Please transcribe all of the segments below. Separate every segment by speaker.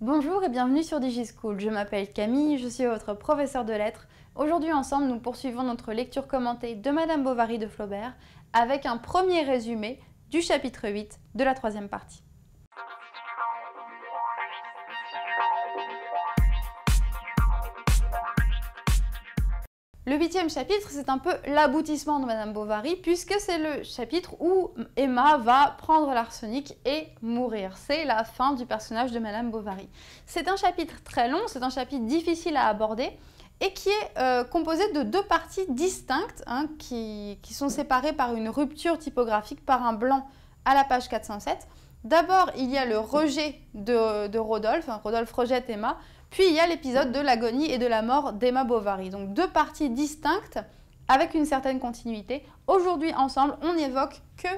Speaker 1: Bonjour et bienvenue sur DigiSchool. Je m'appelle Camille, je suis votre professeur de lettres. Aujourd'hui ensemble, nous poursuivons notre lecture commentée de Madame Bovary de Flaubert avec un premier résumé du chapitre 8 de la troisième partie. Le huitième chapitre, c'est un peu l'aboutissement de Madame Bovary, puisque c'est le chapitre où Emma va prendre l'arsenic et mourir. C'est la fin du personnage de Madame Bovary. C'est un chapitre très long, c'est un chapitre difficile à aborder et qui est euh, composé de deux parties distinctes, hein, qui, qui sont séparées par une rupture typographique, par un blanc à la page 407 D'abord, il y a le rejet de, Rodolphe, hein, Rodolphe rejette Emma, puis il y a l'épisode de l'agonie et de la mort d'Emma Bovary. Donc deux parties distinctes avec une certaine continuité. Aujourd'hui, ensemble, on n'évoque que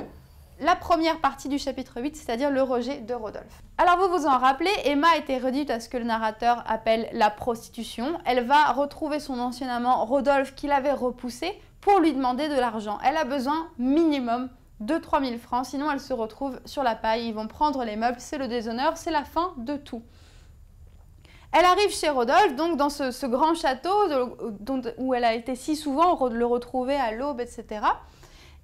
Speaker 1: la première partie du chapitre 8, c'est-à-dire le rejet de Rodolphe. Alors vous vous en rappelez, Emma a été réduite à ce que le narrateur appelle la prostitution. Elle va retrouver son ancien amant Rodolphe qui l'avait repoussé pour lui demander de l'argent. Elle a besoin minimum 2-3 000 francs, sinon elle se retrouve sur la paille, ils vont prendre les meubles, c'est le déshonneur, c'est la fin de tout. Elle arrive chez Rodolphe, donc dans ce, grand château où elle a été si souvent le retrouver à l'aube, etc.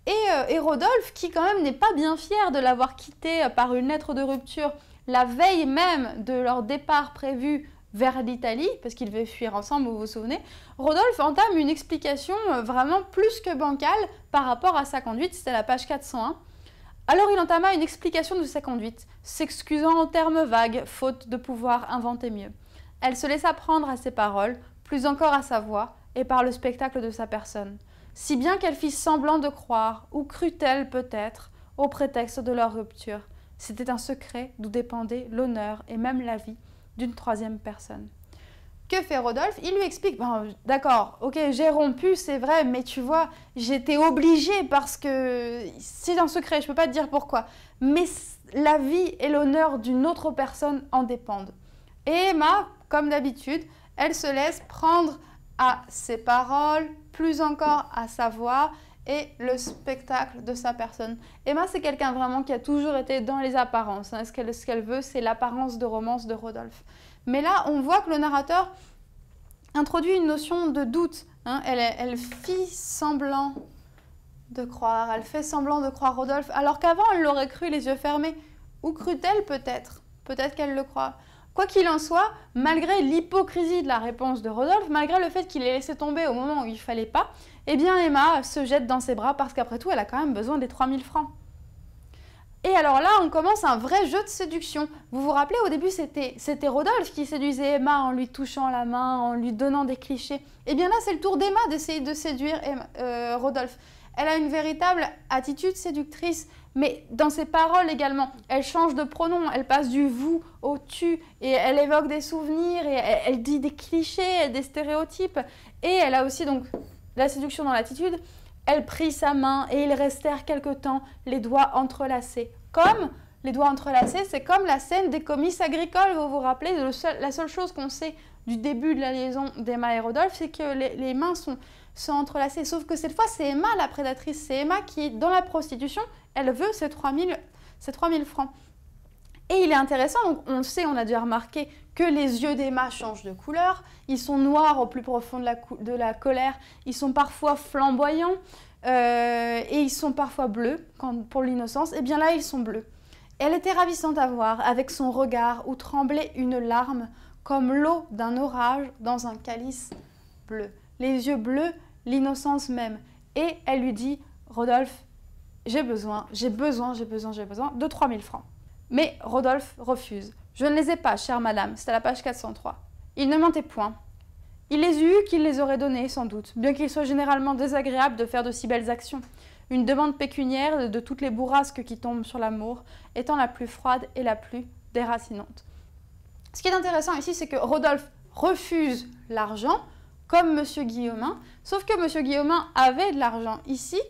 Speaker 1: Et, euh, et, Rodolphe, qui quand même n'est pas bien fier de l'avoir quittée par une lettre de rupture la veille même de leur départ prévu vers l'Italie, parce qu'ils devaient fuir ensemble, vous vous souvenez, Rodolphe entame une explication euh, vraiment plus que bancale par rapport à sa conduite, c'était la page 401. Alors il entama une explication de sa conduite, s'excusant en termes vagues, faute de pouvoir inventer mieux. Elle se laissa prendre à ses paroles, plus encore à sa voix, et par le spectacle de sa personne, si bien qu'elle fit semblant de croire, ou crut-elle peut-être, au prétexte de leur rupture. C'était un secret d'où dépendait l'honneur et même la vie d'une troisième personne. Que fait Rodolphe Il lui explique, ben, d'accord, ok, j'ai rompu, c'est vrai, mais tu vois, j'étais obligée parce que c'est un secret, je ne peux pas te dire pourquoi. Mais la vie et l'honneur d'une autre personne en dépendent. Et Emma, comme d'habitude, elle se laisse prendre à ses paroles, plus encore à sa voix et le spectacle de sa personne. Emma, c'est quelqu'un vraiment qui a toujours été dans les apparences. Hein. Ce qu'elle veut, c'est l'apparence de romance de Rodolphe. Mais là, on voit que le narrateur introduit une notion de doute. Hein. Elle, elle fit semblant de croire, elle fait semblant de croire Rodolphe, alors qu'avant, elle l'aurait cru les yeux fermés. Ou crut-elle peut-être Peut-être qu'elle le croit. Quoi qu'il en soit, malgré l'hypocrisie de la réponse de Rodolphe, malgré le fait qu'il ait laissé tomber au moment où il fallait pas, eh bien Emma se jette dans ses bras parce qu'après tout, elle a quand même besoin des 3000 francs. Et alors là, on commence un vrai jeu de séduction. Vous vous rappelez, au début, c'était Rodolphe qui séduisait Emma en lui touchant la main, en lui donnant des clichés. Eh bien là, c'est le tour d'Emma d'essayer de séduire euh, Rodolphe. Elle a une véritable attitude séductrice mais dans ses paroles également. Elle change de pronom, elle passe du vous au tu, et elle évoque des souvenirs, et elle, dit des clichés, des stéréotypes. Et elle a aussi donc la séduction dans l'attitude. Elle prit sa main et ils restèrent quelque temps, les doigts entrelacés. Comme les doigts entrelacés, c'est comme la scène des comices agricoles, vous vous rappelez, la seule chose qu'on sait du début de la liaison d'Emma et Rodolphe, c'est que les mains sont sont entrelacer. Sauf que cette fois, c'est Emma, la prédatrice, c'est Emma qui, dans la prostitution, elle veut ces 3000, ces 3000 francs. Et il est intéressant, on le sait, on a dû remarquer, que les yeux d'Emma changent de couleur, ils sont noirs au plus profond de la, colère, ils sont parfois flamboyants euh, et ils sont parfois bleus quand, pour l'innocence, et eh bien là ils sont bleus. Elle était ravissante à voir, avec son regard où tremblait une larme, comme l'eau d'un orage dans un calice bleu. Les yeux bleus l'innocence même. Et elle lui dit, Rodolphe, j'ai besoin, j'ai besoin, j'ai besoin, j'ai besoin de 3000 francs. Mais Rodolphe refuse. Je ne les ai pas, chère madame, c'est à la page 403. Il ne mentait point. Il les eût qu'il les aurait donnés, sans doute, bien qu'il soit généralement désagréable de faire de si belles actions. Une demande pécuniaire de toutes les bourrasques qui tombent sur l'amour étant la plus froide et la plus déracinante. Ce qui est intéressant ici, c'est que Rodolphe refuse l'argent, comme M. Guillaumin, sauf que M. Guillaumin avait de l'argent ici.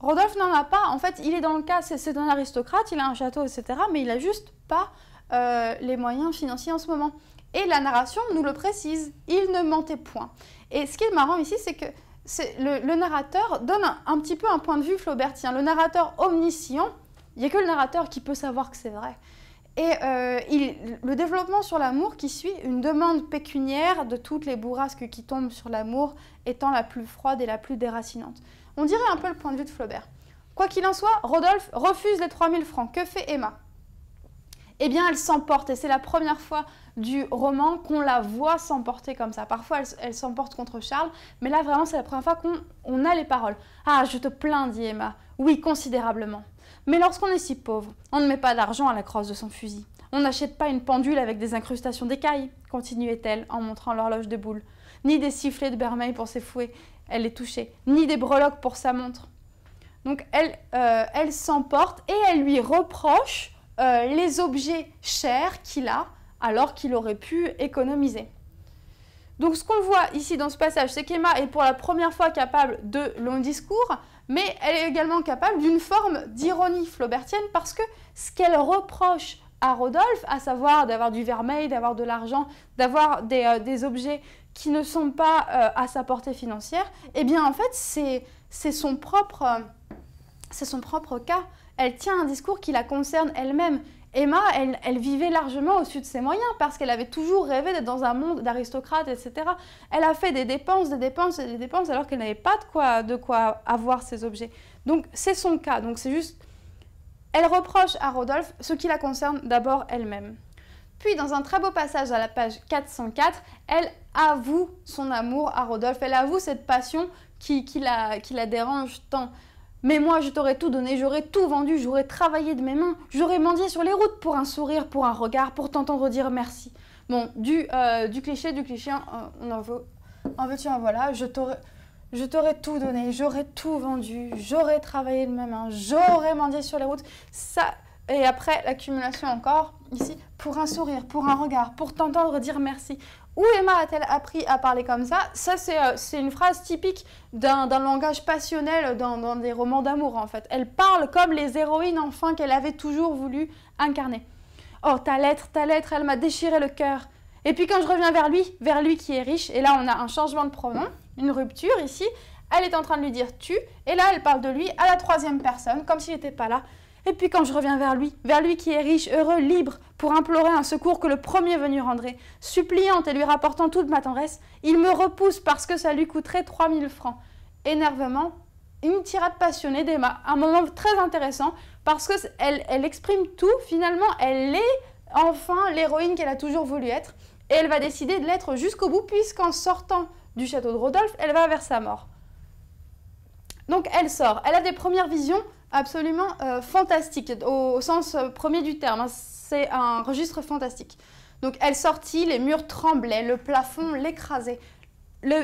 Speaker 1: Rodolphe n'en a pas. En fait, il est dans le cas, c'est un aristocrate, il a un château, etc. Mais il n'a juste pas euh, les moyens financiers en ce moment. Et la narration nous le précise, il ne mentait point. Et ce qui est marrant ici, c'est que le, narrateur donne un, un, petit peu un point de vue flaubertien. Le narrateur omniscient, il n'y a que le narrateur qui peut savoir que c'est vrai. Et euh, le développement sur l'amour qui suit, une demande pécuniaire de toutes les bourrasques qui tombent sur l'amour étant la plus froide et la plus déracinante. On dirait un peu le point de vue de Flaubert. Quoi qu'il en soit, Rodolphe refuse les 3000 francs. Que fait Emma eh bien elle s'emporte. Et c'est la première fois du roman qu'on la voit s'emporter comme ça. Parfois elle, s'emporte contre Charles, mais là vraiment c'est la première fois qu'on a les paroles. Ah, je te plains, dit Emma. Oui, considérablement. Mais lorsqu'on est si pauvre, on ne met pas d'argent à la crosse de son fusil. On n'achète pas une pendule avec des incrustations d'écailles, continuait-elle en montrant l'horloge de boule, ni des sifflets de Bermeil pour ses fouets, elle les touchait, ni des breloques pour sa montre. Donc elle euh, s'emporte et elle lui reproche euh, les objets chers qu'il a alors qu'il aurait pu économiser. Donc ce qu'on voit ici dans ce passage, c'est qu'Emma est pour la première fois capable de long discours, mais elle est également capable d'une forme d'ironie flaubertienne parce que ce qu'elle reproche à Rodolphe, à savoir d'avoir du vermeil, d'avoir de l'argent, d'avoir des, euh, objets qui ne sont pas euh, à sa portée financière, eh bien en fait c'est son propre cas elle tient un discours qui la concerne elle-même. Emma, elle, vivait largement au-dessus de ses moyens parce qu'elle avait toujours rêvé d'être dans un monde d'aristocrates, etc. Elle a fait des dépenses, des dépenses des dépenses alors qu'elle n'avait pas de quoi, de quoi avoir ces objets. Donc c'est son cas. Donc c'est juste, elle reproche à Rodolphe ce qui la concerne d'abord elle-même. Puis dans un très beau passage à la page 404, elle avoue son amour à Rodolphe. Elle avoue cette passion qui, la, qui la dérange tant. Mais moi, je t'aurais tout donné, j'aurais tout vendu, j'aurais travaillé de mes mains, j'aurais mendié sur les routes pour un sourire, pour un regard, pour t'entendre dire merci. Bon, du, euh, du cliché, du cliché, hein, euh, on en veut, en veux-tu, voilà, je t'aurais... Je t'aurais tout donné, j'aurais tout vendu, j'aurais travaillé de mes mains, j'aurais mendié sur les routes. Ça, et après, l'accumulation encore, ici, pour un sourire, pour un regard, pour t'entendre dire merci. Où Emma a-t-elle appris à parler comme ça Ça, euh, c'est une phrase typique d'un langage passionnel dans, dans des romans d'amour, en fait. Elle parle comme les héroïnes, enfin, qu'elle avait toujours voulu incarner. Oh, ta lettre, ta lettre, elle m'a déchiré le cœur. Et puis quand je reviens vers lui, vers lui qui est riche, et là on a un changement de pronom, une rupture ici, elle est en train de lui dire tu, et là elle parle de lui à la troisième personne, comme s'il n'était pas là. Et puis quand je reviens vers lui, vers lui qui est riche, heureux, libre, pour implorer un secours que le premier venu rendrait, suppliante et lui rapportant toute ma tendresse, il me repousse parce que ça lui coûterait 3000 francs. Énervement, une tirade passionnée d'Emma, un moment très intéressant parce que elle, elle exprime tout, finalement elle est enfin l'héroïne qu'elle a toujours voulu être et elle va décider de l'être jusqu'au bout puisqu'en sortant du château de Rodolphe, elle va vers sa mort. Donc elle sort, elle a des premières visions absolument euh, fantastique, au, sens euh, premier du terme. Hein. C'est un registre fantastique. Donc elle sortit, les murs tremblaient, le plafond l'écrasait.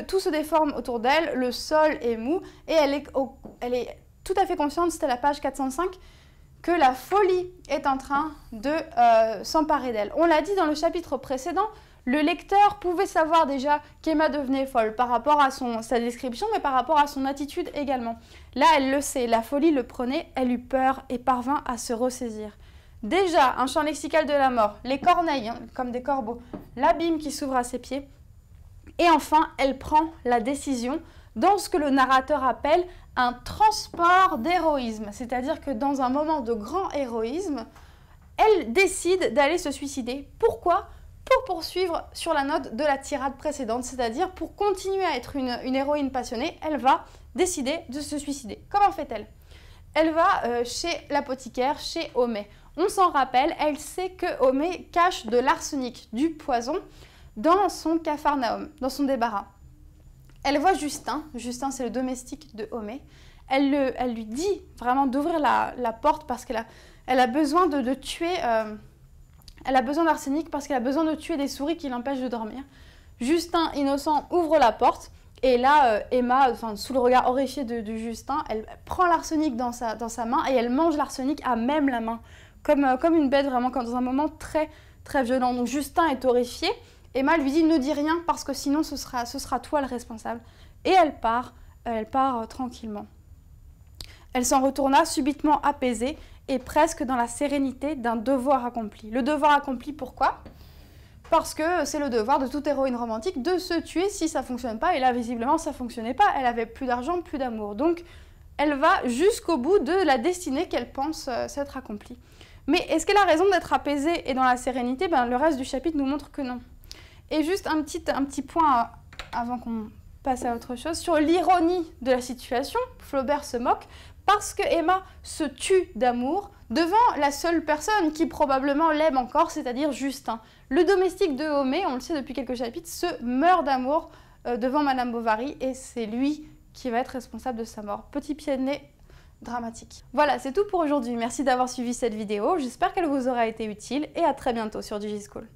Speaker 1: tout se déforme autour d'elle, le sol est mou, et elle est, tout à fait consciente, c'était la page 405, que la folie est en train de euh, s'emparer d'elle. On l'a dit dans le chapitre précédent, le lecteur pouvait savoir déjà qu'Emma devenait folle par rapport à sa description, mais par rapport à son attitude également. Là, elle le sait, la folie le prenait, elle eut peur et parvint à se ressaisir. Déjà, un champ lexical de la mort, les corneilles, hein, comme des corbeaux, l'abîme qui s'ouvre à ses pieds. Et enfin, elle prend la décision dans ce que le narrateur appelle un transport d'héroïsme, c'est-à-dire que dans un moment de grand héroïsme, elle décide d'aller se suicider. Pourquoi pour poursuivre sur la note de la tirade précédente, c'est-à-dire pour continuer à être une, héroïne passionnée, elle va décider de se suicider. Comment fait-elle Elle va euh, chez l'apothicaire, chez Homais. On s'en rappelle, elle sait que Homais cache de l'arsenic, du poison, dans son capharnaüm, dans son débarras. Elle voit Justin, Justin c'est le domestique de Homais, elle, lui dit vraiment d'ouvrir la, porte parce qu'elle a, besoin de, tuer... Euh, elle a besoin d'arsenic parce qu'elle a besoin de tuer des souris qui l'empêchent de dormir. Justin, innocent, ouvre la porte. Et là, euh, Emma, sous le regard horrifié de, Justin, elle prend l'arsenic dans sa, dans sa main et elle mange l'arsenic à même la main. Comme, euh, comme une bête, vraiment, dans un moment très, très violent. Donc Justin est horrifié. Emma lui dit ne dis rien parce que sinon ce sera, ce sera toi le responsable. Et elle part, elle part euh, tranquillement. Elle s'en retourna subitement apaisée et presque dans la sérénité d'un devoir accompli. Le devoir accompli, pourquoi Parce que c'est le devoir de toute héroïne romantique de se tuer si ça fonctionne pas. Et là, visiblement, ça fonctionnait pas. Elle avait plus d'argent, plus d'amour. Donc, elle va jusqu'au bout de la destinée qu'elle pense euh, s'être accomplie. Mais est-ce qu'elle a raison d'être apaisée et dans la sérénité ben, Le reste du chapitre nous montre que non. Et juste un petit, un petit point euh, avant qu'on passe à autre chose, sur l'ironie de la situation, Flaubert se moque parce que Emma se tue d'amour devant la seule personne qui probablement l'aime encore, c'est-à-dire Justin. Le domestique de Homé, on le sait depuis quelques chapitres, se meurt d'amour euh, devant Madame Bovary et c'est lui qui va être responsable de sa mort. Petit pied de nez dramatique. Voilà, c'est tout pour aujourd'hui. Merci d'avoir suivi cette vidéo. J'espère qu'elle vous aura été utile et à très bientôt sur DigiSchool.